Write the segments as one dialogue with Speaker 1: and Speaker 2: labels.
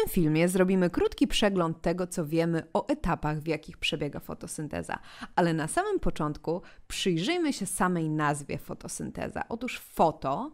Speaker 1: tym filmie zrobimy krótki przegląd tego, co wiemy o etapach, w jakich przebiega fotosynteza. Ale na samym początku przyjrzyjmy się samej nazwie fotosynteza. Otóż foto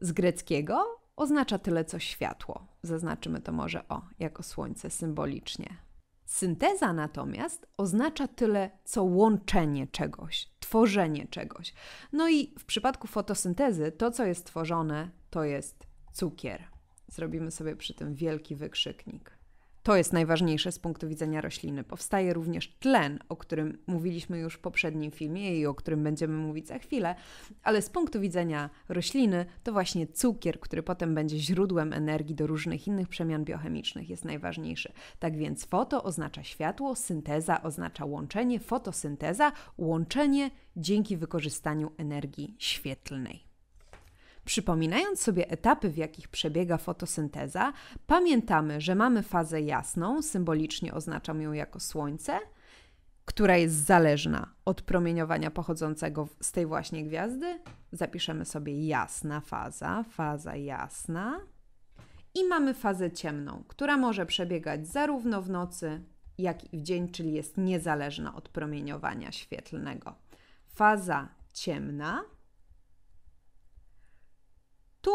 Speaker 1: z greckiego oznacza tyle co światło. Zaznaczymy to może o jako słońce symbolicznie. Synteza natomiast oznacza tyle co łączenie czegoś, tworzenie czegoś. No i w przypadku fotosyntezy to co jest tworzone to jest cukier zrobimy sobie przy tym wielki wykrzyknik. To jest najważniejsze z punktu widzenia rośliny. Powstaje również tlen, o którym mówiliśmy już w poprzednim filmie i o którym będziemy mówić za chwilę, ale z punktu widzenia rośliny to właśnie cukier, który potem będzie źródłem energii do różnych innych przemian biochemicznych, jest najważniejszy. Tak więc foto oznacza światło, synteza oznacza łączenie, fotosynteza łączenie dzięki wykorzystaniu energii świetlnej. Przypominając sobie etapy, w jakich przebiega fotosynteza, pamiętamy, że mamy fazę jasną, symbolicznie oznaczam ją jako słońce, która jest zależna od promieniowania pochodzącego z tej właśnie gwiazdy. Zapiszemy sobie jasna faza, faza jasna. I mamy fazę ciemną, która może przebiegać zarówno w nocy, jak i w dzień, czyli jest niezależna od promieniowania świetlnego. Faza ciemna tu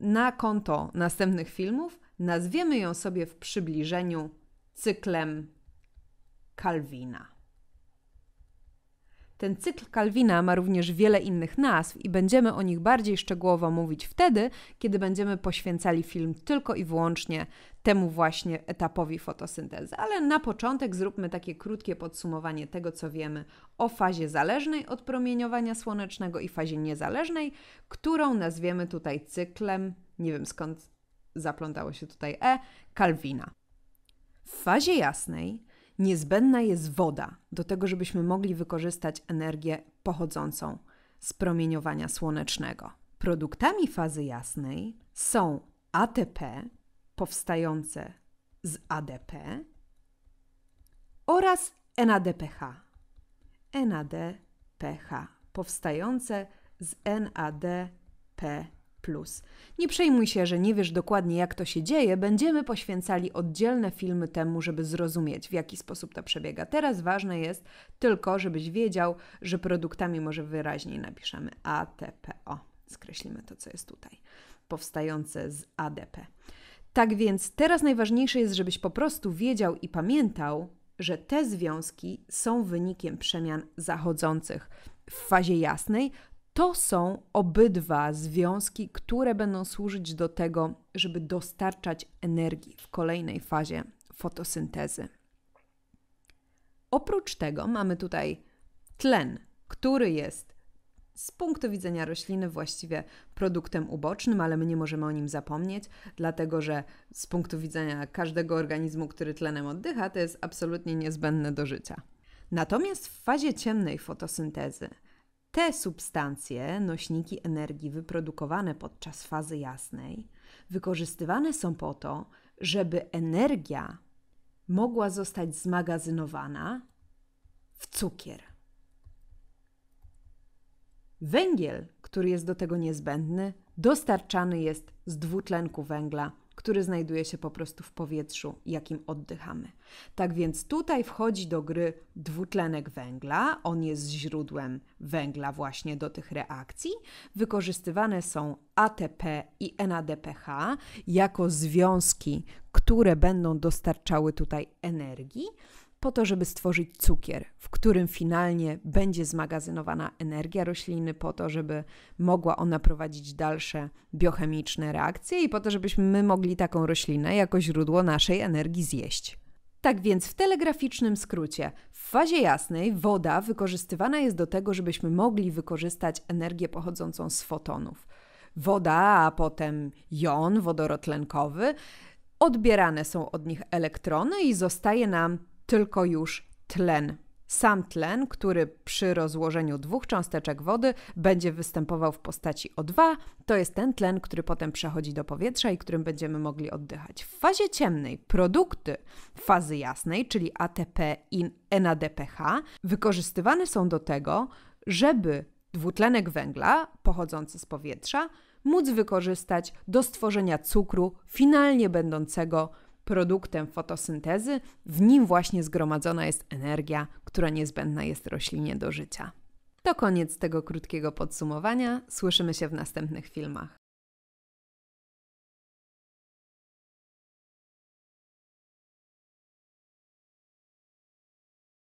Speaker 1: na konto następnych filmów nazwiemy ją sobie w przybliżeniu cyklem Kalwina. Ten cykl Kalwina ma również wiele innych nazw i będziemy o nich bardziej szczegółowo mówić wtedy, kiedy będziemy poświęcali film tylko i wyłącznie temu właśnie etapowi fotosyntezy. Ale na początek zróbmy takie krótkie podsumowanie tego, co wiemy o fazie zależnej od promieniowania słonecznego i fazie niezależnej, którą nazwiemy tutaj cyklem, nie wiem skąd zaplątało się tutaj E, Kalwina. W fazie jasnej Niezbędna jest woda do tego, żebyśmy mogli wykorzystać energię pochodzącą z promieniowania słonecznego. Produktami fazy jasnej są ATP powstające z ADP oraz NADPH. NADPH powstające z NADPH. Plus. Nie przejmuj się, że nie wiesz dokładnie, jak to się dzieje. Będziemy poświęcali oddzielne filmy temu, żeby zrozumieć, w jaki sposób to przebiega. Teraz ważne jest tylko, żebyś wiedział, że produktami może wyraźniej napiszemy ATPO. Skreślimy to, co jest tutaj, powstające z ADP. Tak więc teraz najważniejsze jest, żebyś po prostu wiedział i pamiętał, że te związki są wynikiem przemian zachodzących w fazie jasnej, to są obydwa związki, które będą służyć do tego, żeby dostarczać energii w kolejnej fazie fotosyntezy. Oprócz tego mamy tutaj tlen, który jest z punktu widzenia rośliny właściwie produktem ubocznym, ale my nie możemy o nim zapomnieć, dlatego że z punktu widzenia każdego organizmu, który tlenem oddycha, to jest absolutnie niezbędne do życia. Natomiast w fazie ciemnej fotosyntezy te substancje, nośniki energii wyprodukowane podczas fazy jasnej, wykorzystywane są po to, żeby energia mogła zostać zmagazynowana w cukier. Węgiel, który jest do tego niezbędny, dostarczany jest z dwutlenku węgla który znajduje się po prostu w powietrzu, jakim oddychamy. Tak więc tutaj wchodzi do gry dwutlenek węgla. On jest źródłem węgla właśnie do tych reakcji. Wykorzystywane są ATP i NADPH jako związki, które będą dostarczały tutaj energii po to, żeby stworzyć cukier, w którym finalnie będzie zmagazynowana energia rośliny, po to, żeby mogła ona prowadzić dalsze biochemiczne reakcje i po to, żebyśmy my mogli taką roślinę jako źródło naszej energii zjeść. Tak więc w telegraficznym skrócie, w fazie jasnej woda wykorzystywana jest do tego, żebyśmy mogli wykorzystać energię pochodzącą z fotonów. Woda, a potem jon wodorotlenkowy, odbierane są od nich elektrony i zostaje nam tylko już tlen. Sam tlen, który przy rozłożeniu dwóch cząsteczek wody będzie występował w postaci O2, to jest ten tlen, który potem przechodzi do powietrza i którym będziemy mogli oddychać. W fazie ciemnej produkty fazy jasnej, czyli ATP i NADPH, wykorzystywane są do tego, żeby dwutlenek węgla pochodzący z powietrza móc wykorzystać do stworzenia cukru finalnie będącego produktem fotosyntezy, w nim właśnie zgromadzona jest energia, która niezbędna jest roślinie do życia. To koniec tego krótkiego podsumowania. Słyszymy się w następnych filmach.